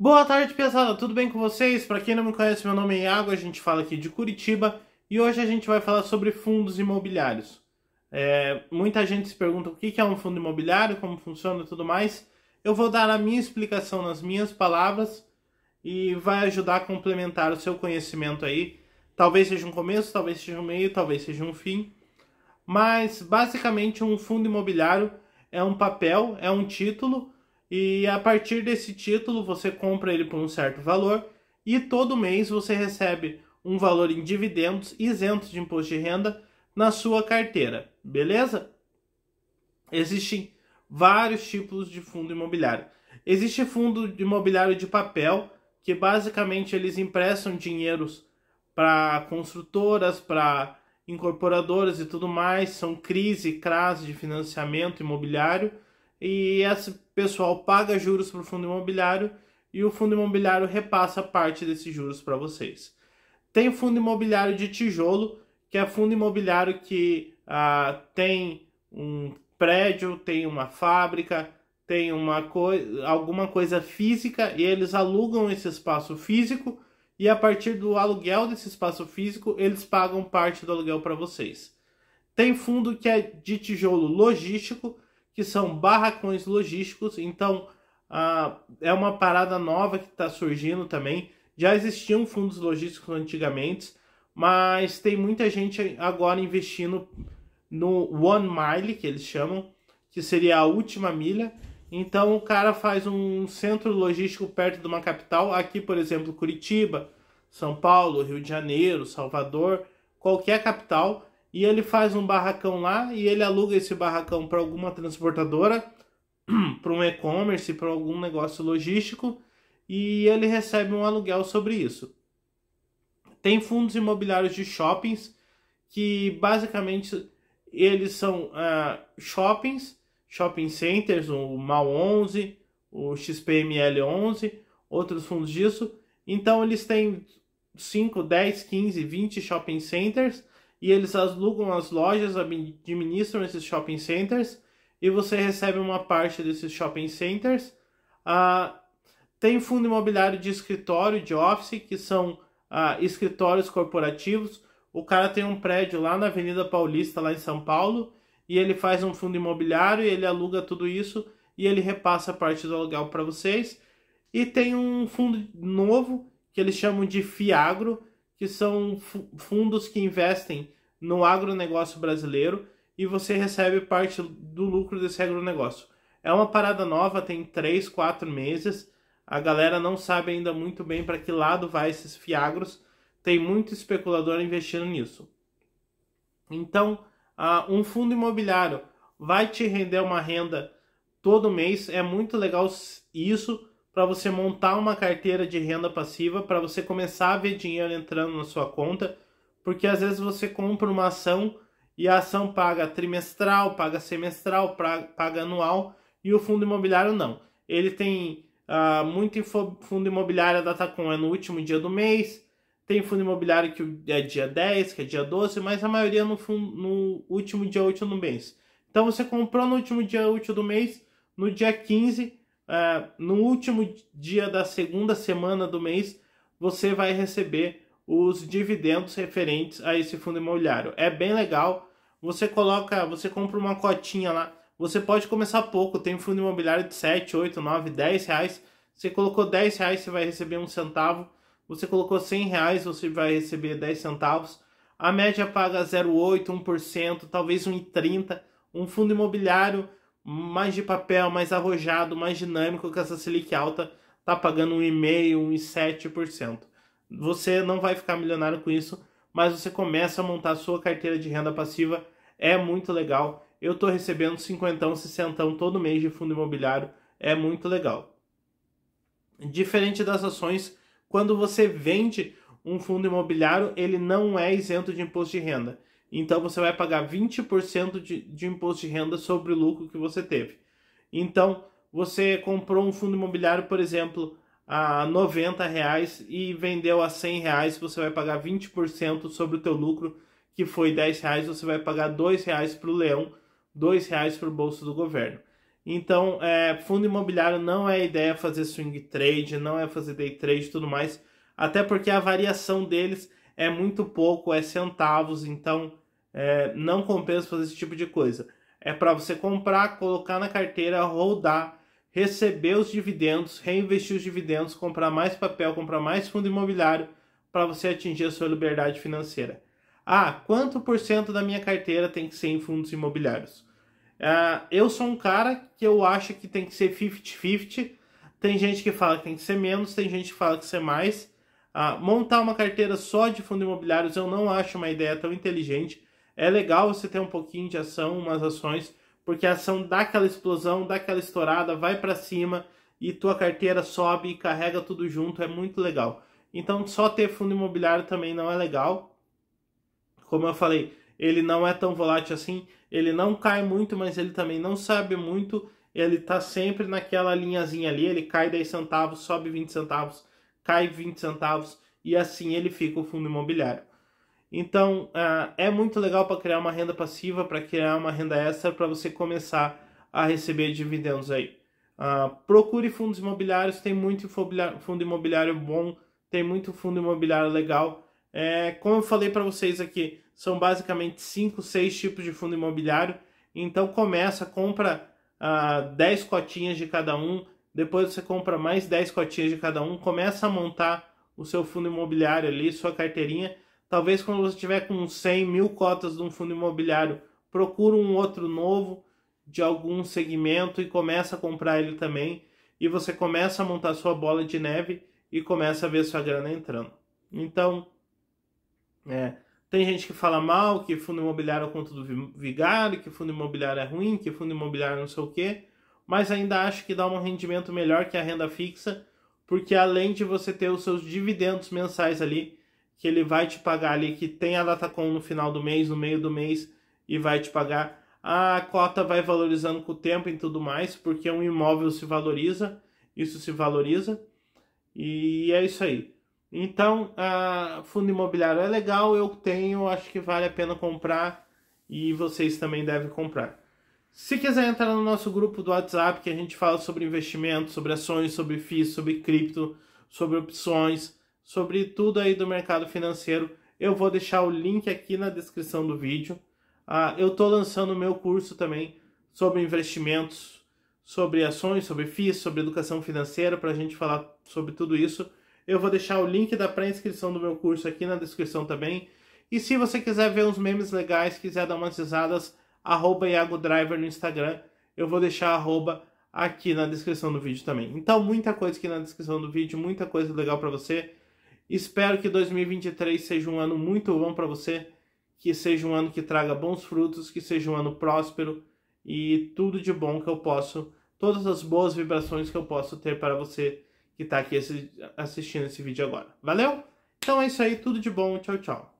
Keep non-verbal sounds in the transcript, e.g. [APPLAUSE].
Boa tarde, pesada. Tudo bem com vocês? Para quem não me conhece, meu nome é Iago, a gente fala aqui de Curitiba e hoje a gente vai falar sobre fundos imobiliários. É, muita gente se pergunta o que é um fundo imobiliário, como funciona e tudo mais. Eu vou dar a minha explicação nas minhas palavras e vai ajudar a complementar o seu conhecimento aí. Talvez seja um começo, talvez seja um meio, talvez seja um fim. Mas basicamente um fundo imobiliário é um papel, é um título e a partir desse título você compra ele por um certo valor e todo mês você recebe um valor em dividendos isentos de imposto de renda na sua carteira, beleza? Existem vários tipos de fundo imobiliário. Existe fundo imobiliário de papel, que basicamente eles emprestam dinheiros para construtoras, para incorporadoras e tudo mais, são crise e de financiamento imobiliário e esse pessoal paga juros para o fundo imobiliário e o fundo imobiliário repassa parte desses juros para vocês. Tem fundo imobiliário de tijolo, que é fundo imobiliário que ah, tem um prédio, tem uma fábrica, tem uma co alguma coisa física e eles alugam esse espaço físico e a partir do aluguel desse espaço físico eles pagam parte do aluguel para vocês. Tem fundo que é de tijolo logístico, que são barracões logísticos. Então, ah, é uma parada nova que está surgindo também. Já existiam fundos logísticos antigamente, mas tem muita gente agora investindo no One Mile, que eles chamam, que seria a última milha. Então o cara faz um centro logístico perto de uma capital, aqui, por exemplo, Curitiba, São Paulo, Rio de Janeiro, Salvador, qualquer capital, e ele faz um barracão lá e ele aluga esse barracão para alguma transportadora, [CLEARS THROAT] para um e-commerce, para algum negócio logístico e ele recebe um aluguel sobre isso. Tem fundos imobiliários de shoppings que basicamente eles são uh, shoppings, shopping centers, o Mal 11, o XPML 11, outros fundos disso. Então eles têm 5, 10, 15, 20 shopping centers e eles alugam as lojas, administram esses shopping centers e você recebe uma parte desses shopping centers. Ah, tem fundo imobiliário de escritório, de office, que são ah, escritórios corporativos. O cara tem um prédio lá na Avenida Paulista, lá em São Paulo, e ele faz um fundo imobiliário, ele aluga tudo isso e ele repassa a parte do aluguel para vocês. E tem um fundo novo que eles chamam de Fiagro, que são fundos que investem no agronegócio brasileiro e você recebe parte do lucro desse agronegócio. É uma parada nova, tem 3, 4 meses. A galera não sabe ainda muito bem para que lado vai esses fiagros. Tem muito especulador investindo nisso. Então, uh, um fundo imobiliário vai te render uma renda todo mês. É muito legal isso para você montar uma carteira de renda passiva, para você começar a ver dinheiro entrando na sua conta, porque às vezes você compra uma ação e a ação paga trimestral, paga semestral, paga anual e o fundo imobiliário não. Ele tem uh, muito fundo imobiliário data com é no último dia do mês, tem fundo imobiliário que é dia 10, que é dia 12, mas a maioria é no, fundo, no último dia útil do mês. Então você comprou no último dia útil do mês, no dia 15 uh, no último dia da segunda semana do mês, você vai receber os dividendos referentes a esse fundo imobiliário. É bem legal. Você coloca, você compra uma cotinha lá. Você pode começar pouco. Tem fundo imobiliário de 7, 8, 9, 10 reais. Você colocou 10 reais, você vai receber um centavo. Você colocou 100 reais, você vai receber 10 centavos. A média paga 0,8, 1%, talvez 1,30. Um fundo imobiliário mais de papel, mais arrojado, mais dinâmico que essa Selic alta tá pagando 1,5%, 1,7%. Você não vai ficar milionário com isso, mas você começa a montar sua carteira de renda passiva, é muito legal. Eu tô recebendo 50, 60 todo mês de fundo imobiliário, é muito legal. Diferente das ações, quando você vende um fundo imobiliário, ele não é isento de imposto de renda. Então você vai pagar 20% de, de imposto de renda sobre o lucro que você teve. Então você comprou um fundo imobiliário, por exemplo, a 90 reais e vendeu a 100 reais, você vai pagar 20% sobre o teu lucro, que foi 10 reais, você vai pagar 2 reais para o leão, 2 reais para o bolso do governo. Então, é, fundo imobiliário não é ideia fazer swing trade, não é fazer day trade e tudo mais, até porque a variação deles é muito pouco, é centavos, então é, não compensa fazer esse tipo de coisa. É para você comprar, colocar na carteira, rodar, receber os dividendos, reinvestir os dividendos, comprar mais papel, comprar mais fundo imobiliário para você atingir a sua liberdade financeira. Ah, quanto por cento da minha carteira tem que ser em fundos imobiliários? Ah, eu sou um cara que eu acho que tem que ser 50-50. Tem gente que fala que tem que ser menos, tem gente que fala que ser mais. Ah, montar uma carteira só de fundos imobiliários eu não acho uma ideia tão inteligente. É legal você ter um pouquinho de ação, umas ações, porque a ação dá aquela explosão, dá aquela estourada, vai para cima e tua carteira sobe e carrega tudo junto, é muito legal. Então só ter fundo imobiliário também não é legal. Como eu falei, ele não é tão volátil assim, ele não cai muito, mas ele também não sobe muito. Ele está sempre naquela linhazinha ali, ele cai 10 centavos, sobe 20 centavos cai 20 centavos e assim ele fica o fundo imobiliário. Então ah, é muito legal para criar uma renda passiva, para criar uma renda extra, para você começar a receber dividendos aí. Ah, procure fundos imobiliários, tem muito fundo imobiliário bom, tem muito fundo imobiliário legal. É, como eu falei para vocês aqui, são basicamente 5, 6 tipos de fundo imobiliário. Então começa, compra ah, 10 cotinhas de cada um, depois você compra mais 10 cotinhas de cada um, começa a montar o seu fundo imobiliário ali, sua carteirinha. Talvez quando você tiver com 100 mil cotas de um fundo imobiliário, procura um outro novo de algum segmento e começa a comprar ele também. E você começa a montar sua bola de neve e começa a ver sua grana entrando. Então, é, tem gente que fala mal que fundo imobiliário é o conto do vigário, que fundo imobiliário é ruim, que fundo imobiliário é não sei o quê mas ainda acho que dá um rendimento melhor que a renda fixa, porque além de você ter os seus dividendos mensais ali, que ele vai te pagar ali, que tem a data com no final do mês, no meio do mês, e vai te pagar. A cota vai valorizando com o tempo e tudo mais, porque um imóvel se valoriza, isso se valoriza, e é isso aí. Então, a fundo imobiliário é legal, eu tenho, acho que vale a pena comprar e vocês também devem comprar. Se quiser entrar no nosso grupo do WhatsApp, que a gente fala sobre investimentos, sobre ações, sobre FIIs, sobre cripto, sobre opções, sobre tudo aí do mercado financeiro, eu vou deixar o link aqui na descrição do vídeo. Ah, eu estou lançando o meu curso também sobre investimentos, sobre ações, sobre FIIs, sobre educação financeira, para a gente falar sobre tudo isso. Eu vou deixar o link da pré-inscrição do meu curso aqui na descrição também. E se você quiser ver uns memes legais, quiser dar umas risadas, arroba Iago Driver no Instagram. Eu vou deixar arroba aqui na descrição do vídeo também. Então, muita coisa aqui na descrição do vídeo, muita coisa legal para você. Espero que 2023 seja um ano muito bom para você, que seja um ano que traga bons frutos, que seja um ano próspero e tudo de bom que eu posso, todas as boas vibrações que eu posso ter para você que está aqui assistindo esse vídeo agora. Valeu? Então é isso aí, tudo de bom, tchau, tchau.